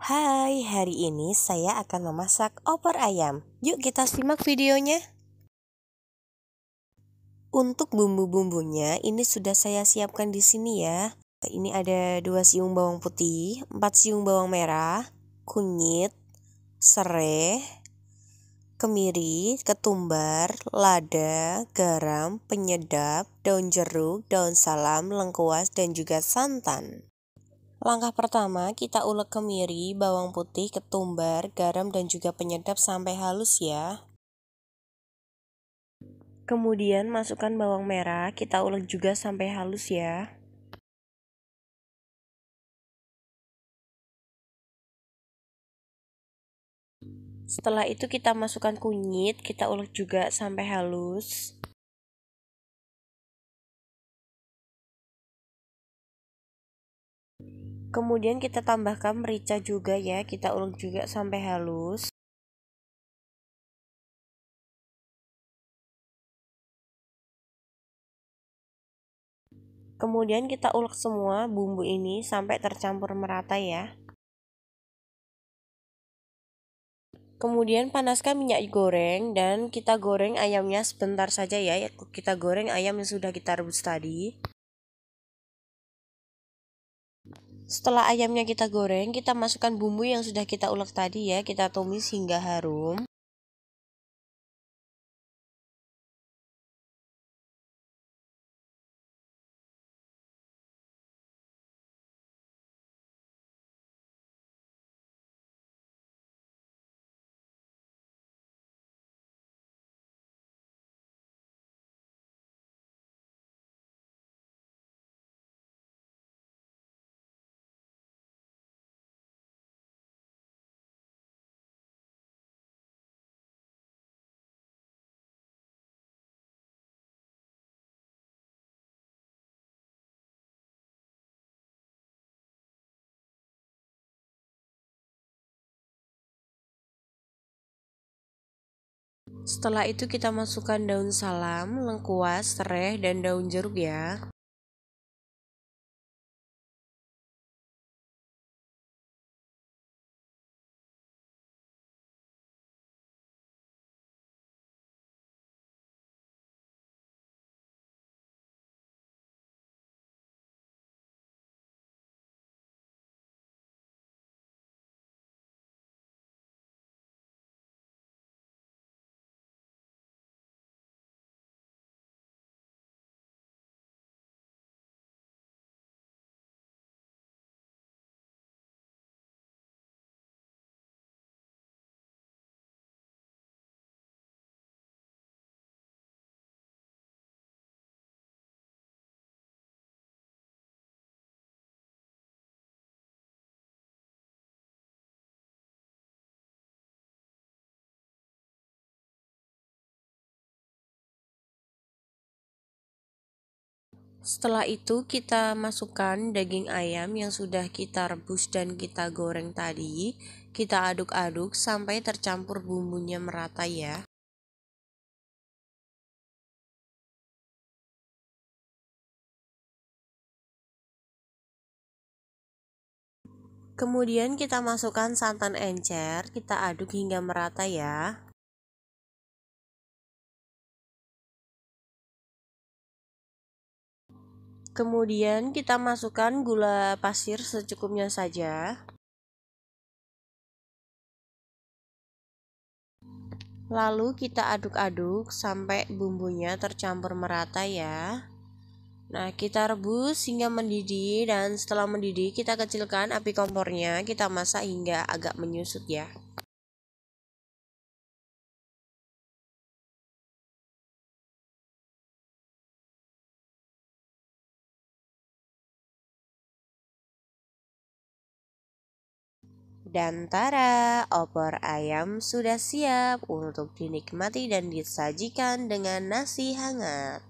Hai, hari ini saya akan memasak opor ayam. Yuk kita simak videonya. Untuk bumbu-bumbunya ini sudah saya siapkan di sini ya. Ini ada 2 siung bawang putih, 4 siung bawang merah, kunyit, serai, kemiri, ketumbar, lada, garam, penyedap, daun jeruk, daun salam, lengkuas, dan juga santan. Langkah pertama, kita ulek kemiri, bawang putih, ketumbar, garam, dan juga penyedap sampai halus ya. Kemudian masukkan bawang merah, kita ulek juga sampai halus ya. Setelah itu kita masukkan kunyit, kita ulek juga sampai halus. kemudian kita tambahkan merica juga ya kita ulek juga sampai halus Kemudian kita ulek semua bumbu ini sampai tercampur merata ya. Kemudian panaskan minyak goreng dan kita goreng ayamnya sebentar saja ya. Kita goreng ayam yang sudah kita rebus tadi. Setelah ayamnya kita goreng, kita masukkan bumbu yang sudah kita ulek tadi ya, kita tumis hingga harum. Setelah itu kita masukkan daun salam, lengkuas, serai, dan daun jeruk ya. Setelah itu kita masukkan daging ayam yang sudah kita rebus dan kita goreng tadi. Kita aduk-aduk sampai tercampur bumbunya merata ya. Kemudian kita masukkan santan encer, kita aduk hingga merata ya. Kemudian kita masukkan gula pasir secukupnya saja. Lalu kita aduk-aduk sampai bumbunya tercampur merata ya. Nah, kita rebus hingga mendidih dan setelah mendidih kita kecilkan api kompornya, kita masak hingga agak menyusut ya. Dan tara, opor ayam sudah siap untuk dinikmati dan disajikan dengan nasi hangat.